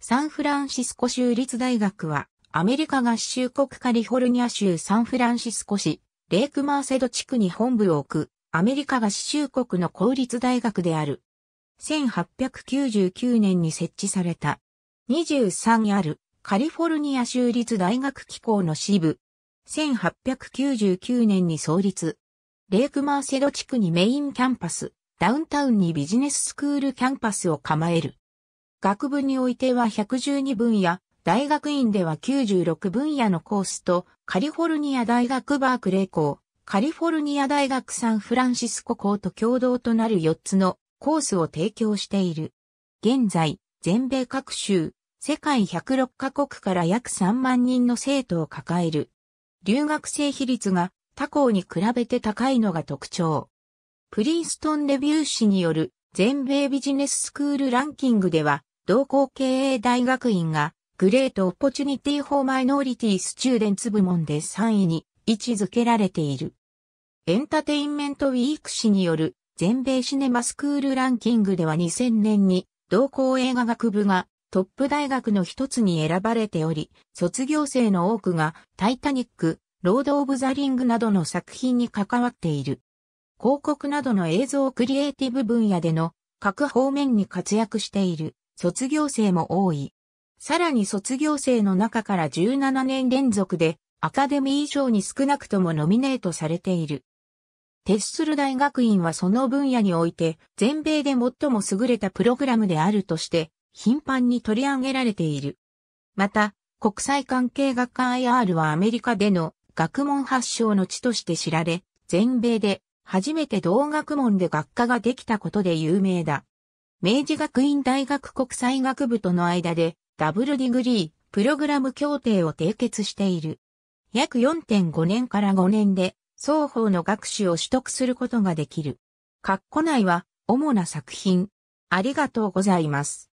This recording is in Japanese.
サンフランシスコ州立大学は、アメリカ合衆国カリフォルニア州サンフランシスコ市、レイクマーセド地区に本部を置く、アメリカ合衆国の公立大学である。1899年に設置された。23ある、カリフォルニア州立大学機構の支部。1899年に創立。レイクマーセド地区にメインキャンパス、ダウンタウンにビジネススクールキャンパスを構える。学部においては112分野、大学院では96分野のコースと、カリフォルニア大学バークレー校、カリフォルニア大学サンフランシスコ校と共同となる4つのコースを提供している。現在、全米各州、世界106カ国から約3万人の生徒を抱える。留学生比率が他校に比べて高いのが特徴。プリンストンレビュー誌による全米ビジネススクールランキングでは同校経営大学院が、グレートオポチュニティフーマイノリティスチューデンツ部門で3位に位置づけられている。エンタテインメントウィーク誌による全米シネマスクールランキングでは2000年に同校映画学部がトップ大学の一つに選ばれており、卒業生の多くがタイタニック、ロード・オブ・ザ・リングなどの作品に関わっている。広告などの映像クリエイティブ分野での各方面に活躍している卒業生も多い。さらに卒業生の中から17年連続でアカデミー賞に少なくともノミネートされている。テッスル大学院はその分野において全米で最も優れたプログラムであるとして頻繁に取り上げられている。また、国際関係学科 IR はアメリカでの学問発祥の地として知られ、全米で初めて同学問で学科ができたことで有名だ。明治学院大学国際学部との間でダブルディグリー、プログラム協定を締結している。約4.5年から5年で双方の学士を取得することができる。括弧内は主な作品。ありがとうございます。